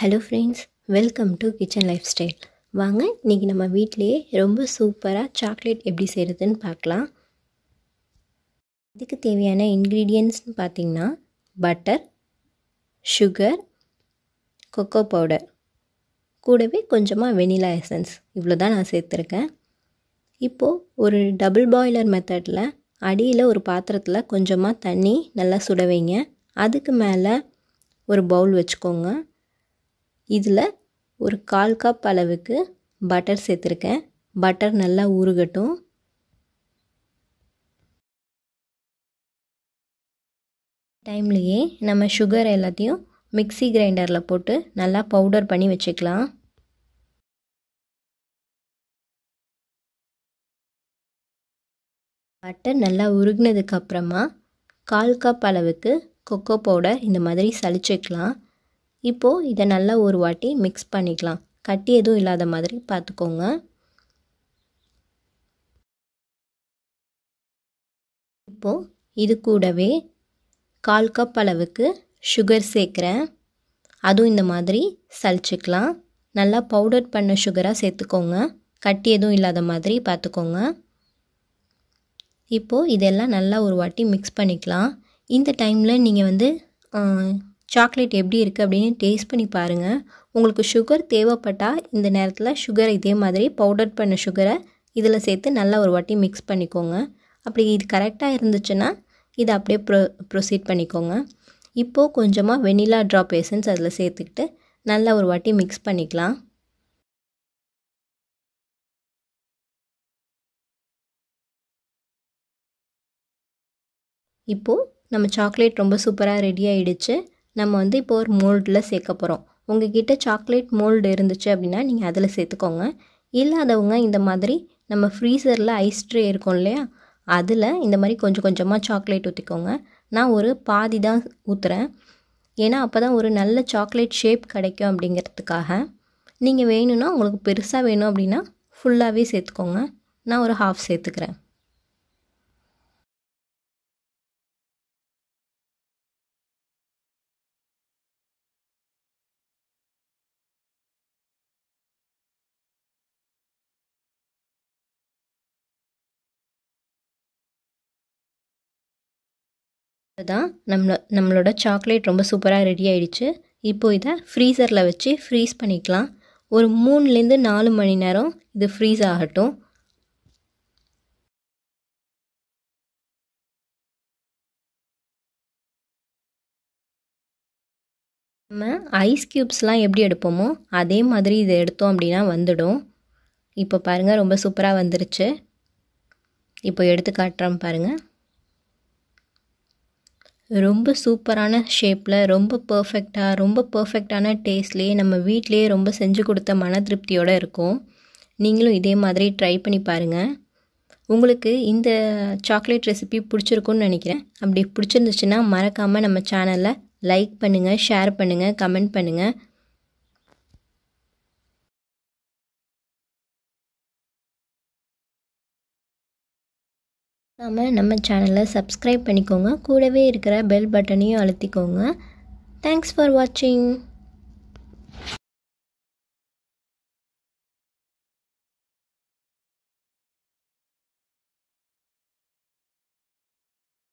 hello friends welcome to kitchen lifestyle வாங்க இன்றைக்கி நம்ம வீட்டிலையே ரொம்ப சூப்பராக சாக்லேட் எப்படி செய்கிறதுன்னு பார்க்கலாம் இதுக்கு தேவையான இன்க்ரீடியன்ட்ஸ்னு பார்த்திங்கன்னா பட்டர் சுகர் கொக்கோ பவுடர் கூடவே கொஞ்சமாக வெனிலா எசன்ஸ் இவ்வளோ தான் நான் சேர்த்துருக்கேன் இப்போது ஒரு டபுள் பாய்லர் மெத்தடில் அடியில் ஒரு பாத்திரத்தில் கொஞ்சமாக தண்ணி நல்லா சுட வைங்க அதுக்கு மேலே ஒரு பவுல் வச்சுக்கோங்க இதில் ஒரு கால் கப் அளவுக்கு பட்டர் சேர்த்துருக்கேன் பட்டர் நல்லா ஊறுகட்டும் டைம்லேயே நம்ம சுகர் எல்லாத்தையும் மிக்சி கிரைண்டரில் போட்டு நல்லா பவுடர் பண்ணி வச்சுக்கலாம் பட்டர் நல்லா உருகினதுக்கப்புறமா கால் கப் அளவுக்கு கொக்கோ பவுடர் இந்த மாதிரி சளிச்சுக்கலாம் இப்போது இதை நல்லா ஒரு வாட்டி மிக்ஸ் பண்ணிக்கலாம் கட்டி எதுவும் இல்லாத மாதிரி பார்த்துக்கோங்க இப்போது இது கூடவே கால் கப் அளவுக்கு சுகர் சேர்க்குறேன் அதுவும் இந்த மாதிரி சளிச்சிக்கலாம் நல்லா பவுடர் பண்ண சுகராக சேர்த்துக்கோங்க கட்டி எதுவும் இல்லாத மாதிரி பார்த்துக்கோங்க இப்போது இதெல்லாம் நல்லா ஒரு வாட்டி மிக்ஸ் பண்ணிக்கலாம் இந்த டைமில் நீங்கள் வந்து சாக்லேட் எப்படி இருக்குது அப்படின்னு டேஸ்ட் பண்ணி பாருங்கள் உங்களுக்கு சுகர் தேவைப்பட்டால் இந்த நேரத்தில் சுகர் இதே மாதிரி பவுடர் பண்ண சுகரை இதில் சேர்த்து நல்லா ஒரு வாட்டி மிக்ஸ் பண்ணிக்கோங்க அப்படி இது கரெக்டாக இருந்துச்சுன்னா இதை அப்படியே ப்ரொ ப்ரொசீட் பண்ணிக்கோங்க இப்போது கொஞ்சமாக வெனிலா ட்ராப் எசன்ஸ் அதில் சேர்த்துக்கிட்டு நல்லா ஒரு வாட்டி மிக்ஸ் பண்ணிக்கலாம் இப்போது நம்ம சாக்லேட் ரொம்ப சூப்பராக ரெடி ஆகிடுச்சு நம்ம வந்து இப்போ ஒரு மோல்டில் சேர்க்க போகிறோம் உங்ககிட்ட சாக்லேட் மோல்டு இருந்துச்சு அப்படின்னா நீங்கள் அதில் சேர்த்துக்கோங்க இல்லாதவங்க இந்த மாதிரி நம்ம ஃப்ரீசரில் ஐஸ் ட்ரே இருக்கும் இல்லையா அதில் இந்த மாதிரி கொஞ்சம் கொஞ்சமாக சாக்லேட் ஊற்றிக்கோங்க நான் ஒரு பாதி தான் ஊற்றுறேன் ஏன்னா அப்போ தான் ஒரு நல்ல சாக்லேட் ஷேப் கிடைக்கும் அப்படிங்கிறதுக்காக நீங்கள் வேணும்னா உங்களுக்கு பெருசாக வேணும் அப்படின்னா ஃபுல்லாகவே சேர்த்துக்கோங்க நான் ஒரு ஹாஃப் சேர்த்துக்கிறேன் தான் நம்மளோ நம்மளோட சாக்லேட் ரொம்ப சூப்பராக ரெடி ஆகிடுச்சு இப்போ இதை ஃப்ரீசரில் வச்சு ஃப்ரீஸ் பண்ணிக்கலாம் ஒரு மூணுலேருந்து நாலு மணி நேரம் இது ஃப்ரீஸ் ஆகட்டும் நம்ம ஐஸ் க்யூப்ஸ்லாம் எப்படி எடுப்போமோ அதே மாதிரி இதை எடுத்தோம் அப்படின்னா வந்துடும் இப்போ பாருங்கள் ரொம்ப சூப்பராக வந்துருச்சு இப்போ எடுத்து காட்டுறோம் பாருங்கள் ரொம்ப சூப்பரான ஷேப்பில் ரொம்ப பர்ஃபெக்டாக ரொம்ப பர்ஃபெக்டான டேஸ்ட்லேயே நம்ம வீட்டிலேயே ரொம்ப செஞ்சு கொடுத்த மன திருப்தியோடு இருக்கும் நீங்களும் இதே மாதிரி ட்ரை பண்ணி பாருங்கள் உங்களுக்கு இந்த சாக்லேட் ரெசிபி பிடிச்சிருக்குன்னு நினைக்கிறேன் அப்படி பிடிச்சிருந்துச்சுன்னா மறக்காமல் நம்ம சேனலில் லைக் பண்ணுங்கள் ஷேர் பண்ணுங்கள் கமெண்ட் பண்ணுங்கள் நாம் நம்ம சேனலை சப்ஸ்கிரைப் பண்ணிக்கோங்க கூடவே இருக்கிற பெல் பட்டனையும் அழுத்திக்கோங்க தேங்க்ஸ் ஃபார் வாட்சிங்